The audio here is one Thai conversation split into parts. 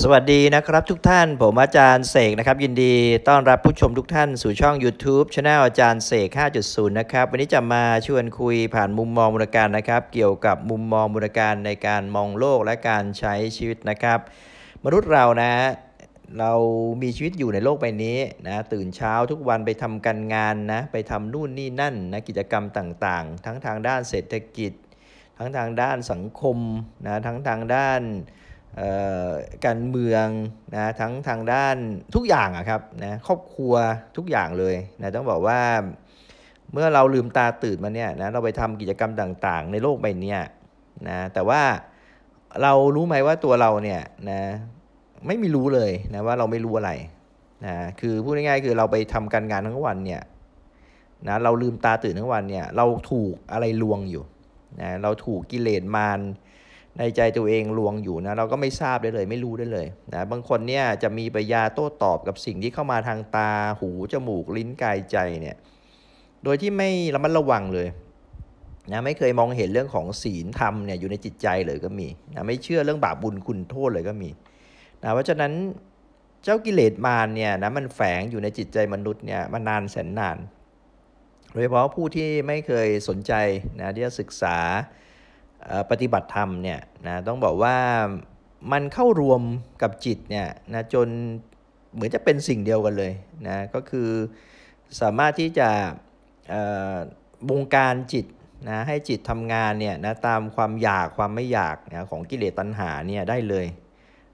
สวัสดีนะครับทุกท่าน ผมอาจารย์เสกนะครับ ยินดี ต้อนรับผู้ชมทุกท่าน สู่ช่อง YouTube c h anel อาจารย์เสก5.0นะครับ วันนี้จะมาชวนคุยผ่านมุมมองมูลการนะครับเกี่ยวกับมุมมองมูลการในการมองโลกและการใช้ชีวิตนะครับ มนุษย์เรานะเรามีชีวิตอยู่ในโลกใบนี้ นะ ตื่นเช้าทุกวันไปทำการงาน นะ ไปทำนู่นนี่นั่นนะกิจกรรมต่างๆ ทั้งทางด้านเศรษฐกิจ ทั้งทางด้านสังคมนะทั้งทางด้านการเมืองนะ ทั้งทางด้านทุกอย่างอะครับนะครอบครัวทุกอย่างเลยนะต้องบอกว่า เมื่อเราลืมตาตื่นมาเนี่ยนะเราไปทำกิจกรรมต่างๆ ในโลกใบนี้นะแต่ว่าเรารู้ไหมว่าตัวเราเนี่ยนะ ไม่มีรู้เลยนะว่าเราไม่รู้อะไรนะคือพูดง่ายๆคือเราไปทำการงานทั้งวันเนี่ยนะเราลืมตาตื่นทั้งวันเนี่ยเราถูกอะไรลวงอยู่นะเราถูกกิเลสมารในใจตัวเองลวงอยู่นะเราก็ไม่ทราบได้เลย ไม่รู้ได้เลยนะบางคนเนี่ยจะมีปยาโต้ตอบกับสิ่งที่เข้ามาทางตาหูจมูกลิ้นกายใจเนี่ยโดยที่ไม่ระมัดระวังเลยนะไม่เคยมองเห็นเรื่องของศีลธรรมเนี่ยอยู่ในจิตใจเลยก็มีนะไม่เชื่อเรื่องบาปบุญคุณโทษเลยก็มีนะเพราะฉะนั้นเจ้ากิเลสมารเนี่ยนะมันแฝงอยู่ในจิตใจมนุษย์เนี่ยมานานแสนนานโดยเฉพาะผู้ที่ไม่เคยสนใจนะที่จะศึกษาปฏิบัติธรรมเนี่ยนะต้องบอกว่ามันเข้ารวมกับจิตเนี่ยนะจนเหมือนจะเป็นสิ่งเดียวกันเลยนะก็คือสามารถที่จะบงการจิตนะให้จิตทำงานเนี่ยนะตามความอยากความไม่อยากนะของกิเลสตัณหาเนี่ยได้เลย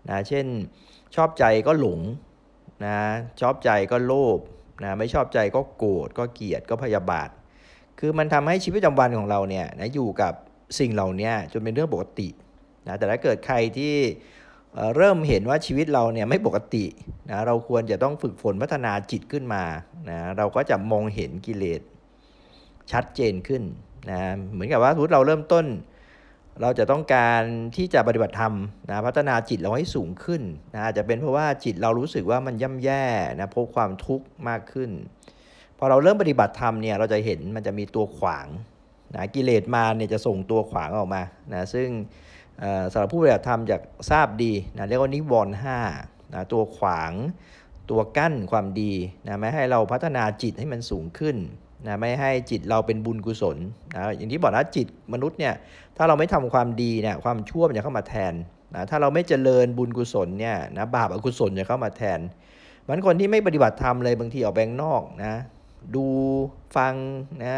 นะเช่นชอบใจก็หลงนะชอบใจก็โลภนะไม่ชอบใจก็โกรธก็เกลียดก็พยาบาท คือมันทำให้ชีวิตประจำวันของเราเนี่ยนะอยู่กับสิ่งเหล่านี้จนเป็นเรื่องปกตินะ แต่ถ้าเกิดใครที่เริ่มเห็นว่าชีวิตเราเนี่ยไม่ปกตินะ เราควรจะต้องฝึกฝนพัฒนาจิตขึ้นมานะ เราก็จะมองเห็นกิเลส ชัดเจนขึ้นนะ เหมือนกับว่าทุกเราเริ่มต้น เราจะต้องการที่จะปฏิบัติธรรมนะ พัฒนาจิตเราให้สูงขึ้นนะอาจจะเป็นเพราะว่าจิตเรารู้สึกว่ามันย่ำแย่นะ พบความทุกข์มากขึ้น พอเราเริ่มปฏิบัติธรรมเนี่ย เราจะเห็นมันจะมีตัวขวางนะกิเลสมาเนี่ยจะส่งตัวขวางออกมา นะ ซึ่งสำหรับผู้ปฏิบัติธรรมจะทราบดี นะ เรียกว่านิวรณ์ห้านะ ตัวขวาง ตัวกั้นความดี นะ ไม่ให้เราพัฒนาจิตให้มันสูงขึ้น นะ ไม่ให้จิตเราเป็นบุญกุศล นะ อย่างที่บอกนะจิตมนุษย์เนี่ย ถ้าเราไม่ทำความดีเนี่ย ความชั่วมันจะ เข้ามาแทน นะ ถ้าเราไม่เจริญบุญกุศลเนี่ย นะ บาปอกุศลจะเข้ามาแทนมันคนที่ไม่ปฏิบัติธรรมเลย บางทีออกแบงนอก นะ ดู ฟัง นะ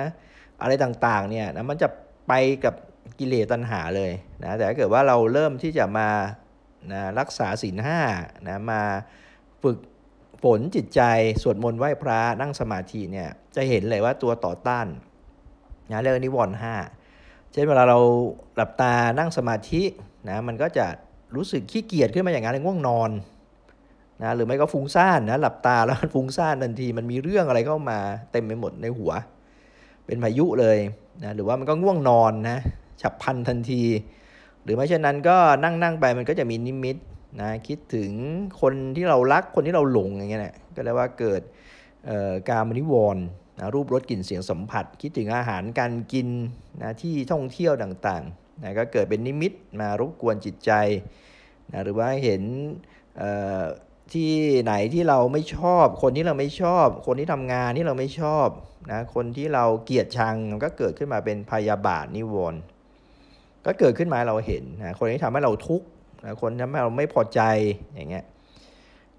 อะไรต่างๆเนี่ยนะมันจะไปกับกิเลสตัณหาเลยนะแต่ถ้าเกิดว่าเราเริ่มที่จะมานะรักษาศีลห้านะมาฝึกฝนจิตใจสวดมนต์ไหว้พระนั่งสมาธิเนี่ย จะเห็นเลยว่าตัวต่อต้านนะเรื่องนิวรณ์ห้าเช่นเวลาเราหลับตานั่งสมาธินะมันก็จะรู้สึกขี้เกียจขึ้นมาอย่างนั้นง่วงนอนนะหรือไม่ก็ฟุ้งซ่านนะหลับตาแล้วฟุ้งซ่านทันที มันมีเรื่องอะไรเข้ามาเต็มไปหมดในหัวเป็นพายุเลยนะหรือว่ามันก็ง่วงนอนนะฉับพลันทันที หรือไม่เช่นนั้นก็นั่งนั่งไปมันก็จะมีนิมิตนะคิดถึงคนที่เรารักคนที่เราหลงอย่างเงี้ยนะก็เรียกว่าเกิดการมนิวร์นะรูปรสกลิ่นเสียงสัมผัสคิดถึงอาหารการกินนะที่ท่องเที่ยวต่างๆนะก็เกิดเป็นนิมิตมารบกวนจิตใจนะหรือว่าเห็นที่ไหนที่เราไม่ชอบ คนที่เราไม่ชอบ คนที่ทำงานที่เราไม่ชอบนะคนที่เราเกลียดชังมันก็เกิดขึ้นมาเป็นพยาบาทนิวรณ์ก็เกิดขึ้นมาเราเห็นนะคนที่ทำให้เราทุกข์นะคนที่ทำให้เราไม่พอใจอย่างเงี้ย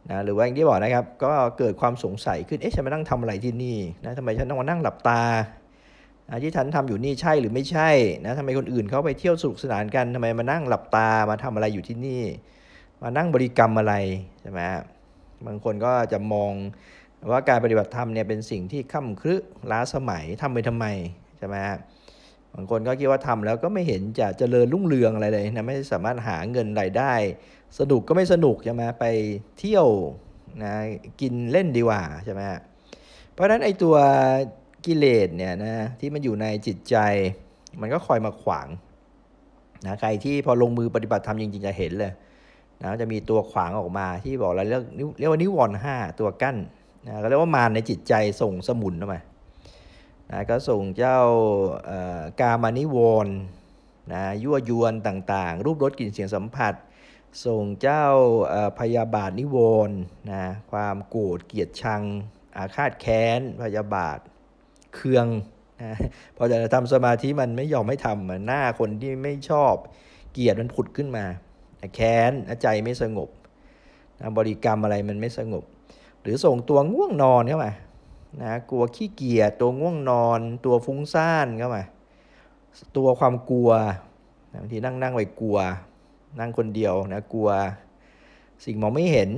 นะหรือว่าอย่างที่บอกนะครับก็เกิดความสงสัยขึ้นเอ๊ะฉันมานั่งทำอะไรที่นี่นะทำไมฉันต้องมานั่งหลับตาที่ฉันทำอยู่นี่ใช่หรือไม่ใช่นะทำไมคนอื่นเขาไปเที่ยวสนุกสนานกันทำไมมานั่งหลับตามาทำอะไรอยู่ที่นี่มานั่งบริกรรมอะไรใช่ไหมบางคนก็จะมองว่าการปฏิบัติธรรมเนี่ยเป็นสิ่งที่ค่ำครึล้าสมัยทำไปทำไมใช่ไหมบางคนก็คิดว่าทำแล้วก็ไม่เห็นจะเจริญรุ่งเรืองอะไรเลยนะไม่สามารถหาเงินรายได้สนุกก็ไม่สนุกใช่ไหมไปเที่ยวนะกินเล่นดีกว่าใช่ไหมเพราะฉะนั้นไอ้ตัวกิเลสเนี่ยนะที่มันอยู่ในจิตใจ มันก็คอยมาขวางนะใครที่พอลงมือปฏิบัติธรรม จริงๆจะเห็นเลยนะจะมีตัวขวางออกมาที่บอกเราเรียกเรียกว่านิวรณ์ห้าตัวกั้นนะก็เรียกว่ามารในจิตใจส่งสมุนออกมานะก็ส่งเจ้ากามานิวรณ์นะยั่วยวนต่างๆ รูปรสกลิ่นเสียงสัมผัส ส่งเจ้าพยาบาทนิวรณ์นะความโกรธเกลียดชัง อาฆาตแค้น พยาบาทเคืองนะพอจะทำสมาธิมันไม่ยอมให้ทำหน้าคนที่ไม่ชอบเกลียดมันผุดขึ้นมาแค้นใจไม่สงบ บริกรรมอะไรมันไม่สงบ หรือส่งตัวง่วงนอนเข้ามานะกลัวขี้เกียจ ตัวง่วงนอน ตัวฟุ้งซ่านเข้ามาตัวความกลัวบางทีนั่งนั่งไปกลัว นั่งคนเดียวนะกลัว สิ่งมองไม่เห็น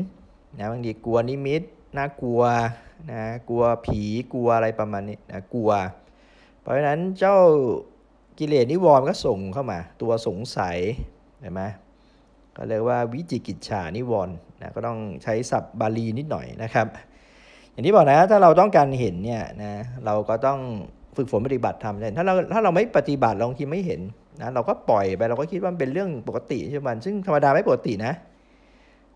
นะบางทีกลัวนิมิตน่ากลัวนะ กลัวผี กลัวอะไรประมาณนี้นะกลัว เพราะฉะนั้นเจ้ากิเลสนิวรณ์ก็ส่งเข้ามา ตัวสงสัยเห็นไหมก็เรียกว่าวิจิกิจฉานิวรณ์นะก็ต้องใช้ศัพท์บาลีนิดหน่อยนะครับ อย่างที่บอกนะถ้าเราต้องการเห็นเนี่ยนะเราก็ต้องฝึกฝนปฏิบัติทำเลยถ้าเราถ้าเราไม่ปฏิบัติเราคิงทีไม่เห็นนะเราก็ปล่อยไปเราก็คิดว่าเป็นเรื่องปกติใช่ไหมซึ่งธรรมดาไม่ปกตินะ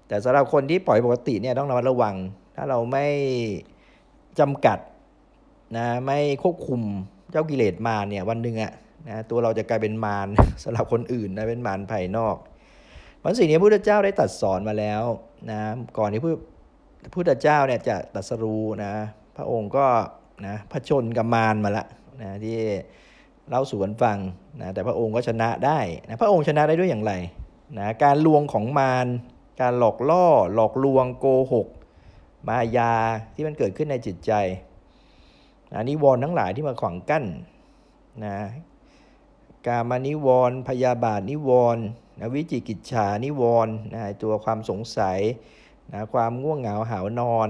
แต่สำหรับคนที่ปล่อยปกติเนี่ยต้องระมัดระวัง ถ้าเราไม่จำกัดนะไม่ควบคุมเจ้ากิเลสมาเนี่ยวันหนึ่งอะนะตัวเราจะกลายเป็นมารสำหรับคนอื่นนะเป็นมารภายนอกเพราะสิ่งนี้พระพุทธเจ้าได้ตัดสอนมาแล้วนะ ก่อนที่พระพุทธเจ้าเนี่ยจะตัดสรูนะ พระองค์ก็นะพระชนกำมานมาละนะที่เล่าสู่กันฟังนะ แต่พระองค์ก็ชนะได้นะพระองค์ชนะได้ด้วยอย่างไรนะการลวงของมารการหลอกล่อหลอกลวงโกหก มายาที่มันเกิดขึ้นในจิตใจนะนิวรณ์ทั้งหลายที่มาขวางกั้นนะกามานิวรณ์พยาบาทนิวรณ์นะวิจิกิจฉา นิวรณ์นะตัวความสงสัยนะความง่วงเหงาหาวนอน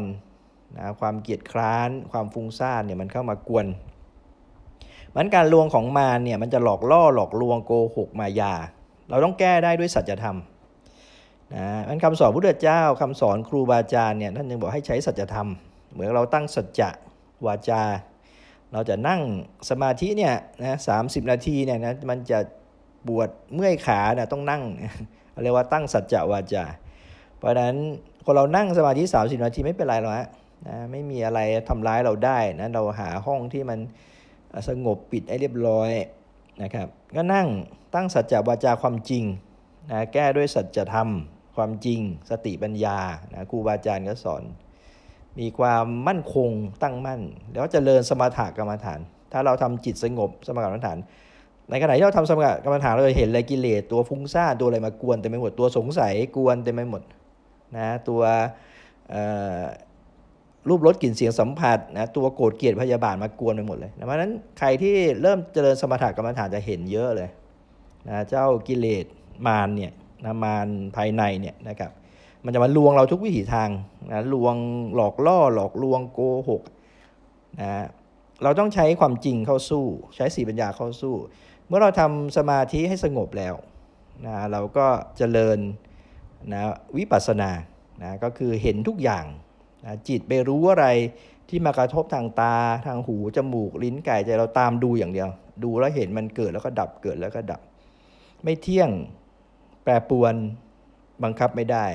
นะความเกียจคร้าน ความฟุ้งซ่าน เนี่ยมันเข้ามากวน มันการลวงของมาร เนี่ยมันจะหลอกล่อหลอกลวงโกหกมายา เราต้องแก้ได้ด้วยสัจธรรมนะมันคำสอนพุทธเจ้าคำสอนครูบาอาจารย์ เนี่ยท่านยังบอกให้ใช้สัจธรรม เหมือนเราตั้งสัจจะวาจา เราจะนั่งสมาธิ เนี่ยนะสานาที เนี่ยนะมันจะปวดเมื่อยขานะต้องนั่งเรียกว่าตั้งสัจจะวาจาเพราะนั้นคนเรานั่งสมาธิสามสิบนาทีไม่เป็นไรหรอกฮะนะไม่มีอะไรทำร้ายเราได้นะเราหาห้องที่มันสงบปิดให้เรียบร้อยนะครับก็นั่งตั้งสัจจะวาจาความจริงนะแก้ด้วยสัจธรรมความจริงสติปัญญานะครูบาอาจารย์ก็สอนมีความมั่นคงตั้งมั่น แล้วจเจริญสมถะกรรมฐาน ถ้าเราทำจิตสงบสมถะกรรมฐานในขณะที่เราทำสมธิกรรมฐานเราจะเห็นเลยกิเลสตัวฟุ้งซ่านตัวอะไรมากวนเต็มไปหมด ตัวสงสัยกวนเต็มไปหมดนะตัวรูปรสกลิ่นเสียงสัมผัสนะตัวโกรธเกลียดพยาบาทมากวนไปหมดเลยเพราะนั้นใครที่เริ่มเจริญสมถะกรรมฐานจะเห็นเยอะเลยนะเจ้ากิเลสมารเนี่ยนะมารภายในเนี่ยนะครับมันจะมาลวงเราทุกวิถีทางนะลวงหลอกล่อหลอกลวงโกหกนะเราต้องใช้ความจริงเข้าสู้ใช้สีปัญญาเข้าสู้มื่อเราทำสมาธิให้สงบแล้วนะเราก็เจริญนะวิปัสสนานะก็คือเห็นทุกอย่างนะจิตไปรู้อะไรที่มากระทบทางตา ทางหูจมูก ลิ้นกายใจเราตามดูอย่างเดียว ดูแล้วเห็นมันเกิดแล้วก็ดับเกิดแล้วก็ดับ ไม่เที่ยงแปรปวนบังคับไม่ได้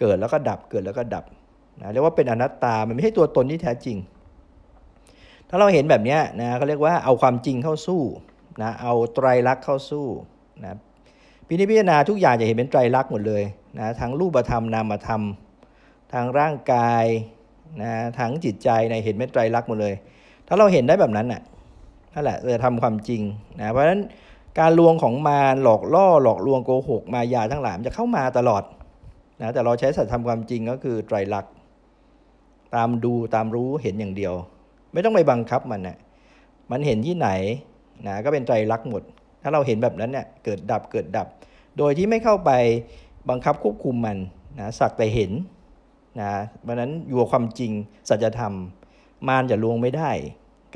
เกิดแล้วก็ดับเกิดแล้วก็ดับนะเรียกว่าเป็นอนัตตามันไม่ใช่ตัวตนที่แท้จริง ถ้าเราเห็นแบบนี้นะเขาเรียกว่าเอาความจริงเข้าสู้นะเอาไตรลักษณ์เข้าสู้นะพินิจพิจารณาทุกอย่างจะเห็นเป็นไตรลักษณ์หมดเลยนะ ทั้งรูปธรรมนามธรรม ทางร่างกายนะ ทั้งจิตใจในะเห็นเป็นไตรลักษณ์หมดเลย ถ้าเราเห็นได้แบบนั้นนะ่ะ นั่นแหละจะทำความจริงนะ เพราะฉะนั้นการลวงของมารหลอกล่อหลอกลวงโกหกมายาทั้งหลายจะเข้ามาตลอดนะ แต่เราใช้สัตธ์ทำความจริงก็คือไตรลักษณ์ตามดูตามรู้เห็นอย่างเดียว ไม่ต้องไปบังคับมันน่ะ มันเห็นที่ไหนนะก็เป็นไตรลักษณ์หมด ถ้าเราเห็นแบบนั้นเนี่ยเกิดดับเกิดดับ โดยที่ไม่เข้าไปบังคับควบคุมมันนะสักแต่เห็นนะ เพราะนั้นอยู่ความจริงสัจธรรมมารจะลวงไม่ได้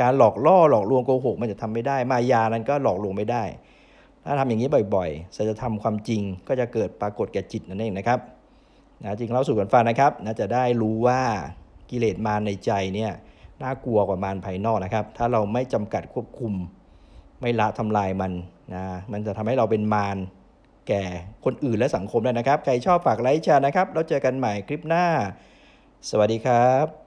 การหลอกล่อหลอกลวงโกหกมันจะทำไม่ได้ มายานั้นก็หลอกลวงไม่ได้ ถ้าทำอย่างนี้บ่อยๆสัจธรรมความจริงก็จะเกิดปรากฏแก่จิตนั่นเองนะครับนะจริงเล่าสู่กันฟังนะครับนะจะได้รู้ว่ากิเลสมารในใจเนี่ยน่ากลัวกว่ามารภายนอกนะครับ ถ้าเราไม่จำกัดควบคุมไม่ละทำลายมันนะ มันจะทำให้เราเป็นมารแก่คนอื่นและสังคมได้นะครับ ใครชอบฝากไลค์แชร์นะครับ แล้วเจอกันใหม่คลิปหน้า สวัสดีครับ